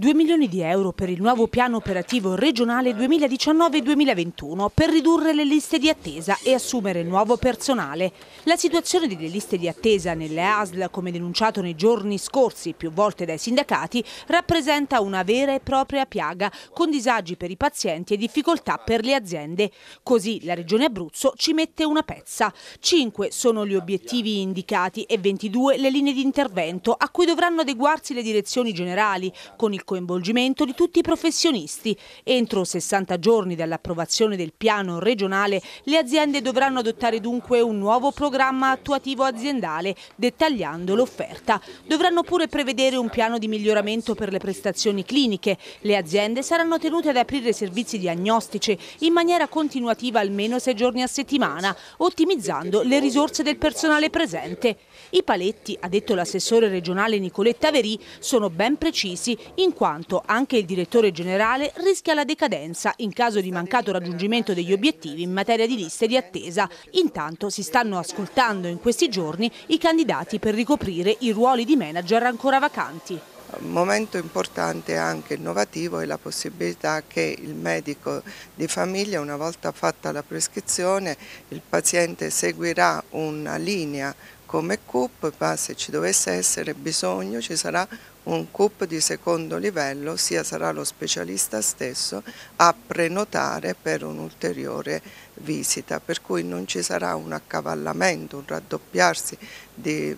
2 milioni di euro per il nuovo piano operativo regionale 2019-2021 per ridurre le liste di attesa e assumere nuovo personale. La situazione delle liste di attesa nelle ASL, come denunciato nei giorni scorsi più volte dai sindacati, rappresenta una vera e propria piaga, con disagi per i pazienti e difficoltà per le aziende. Così la Regione Abruzzo ci mette una pezza. 5 sono gli obiettivi indicati e 22 le linee di intervento a cui dovranno adeguarsi le direzioni generali, con il coinvolgimento di tutti i professionisti. Entro 60 giorni dall'approvazione del piano regionale le aziende dovranno adottare dunque un nuovo programma attuativo aziendale dettagliando l'offerta. Dovranno pure prevedere un piano di miglioramento per le prestazioni cliniche. Le aziende saranno tenute ad aprire servizi diagnostici in maniera continuativa almeno 6 giorni a settimana, ottimizzando le risorse del personale presente. I paletti, ha detto l'assessore regionale Nicoletta Verì, sono ben precisi in quanto anche il direttore generale rischia la decadenza in caso di mancato raggiungimento degli obiettivi in materia di liste di attesa. Intanto si stanno ascoltando in questi giorni i candidati per ricoprire i ruoli di manager ancora vacanti momento importante e anche innovativo è la possibilità che il medico di famiglia una volta fatta la prescrizione il paziente seguirà una linea come CUP, ma se ci dovesse essere bisogno ci sarà un CUP di secondo livello, sia sarà lo specialista stesso a prenotare per un'ulteriore visita, per cui non ci sarà un accavallamento, un raddoppiarsi di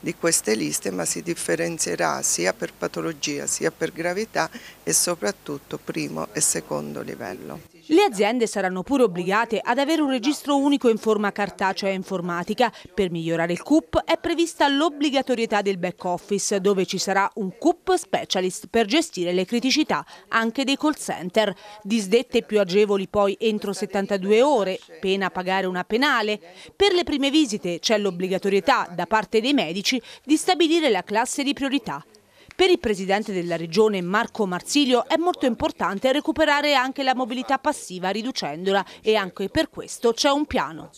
di queste liste, ma si differenzierà sia per patologia sia per gravità e soprattutto primo e secondo livello. Le aziende saranno pure obbligate ad avere un registro unico in forma cartacea e informatica. Per migliorare il CUP è prevista l'obbligatorietà del back office, dove ci sarà un CUP specialist per gestire le criticità anche dei call center. Disdette più agevoli poi entro 72 ore, pena pagare una penale. Per le prime visite c'è l'obbligatorietà da parte dei medici di stabilire la classe di priorità per il presidente della regione Marco Marsilio è molto importante recuperare anche la mobilità passiva riducendola e anche per questo c'è un piano.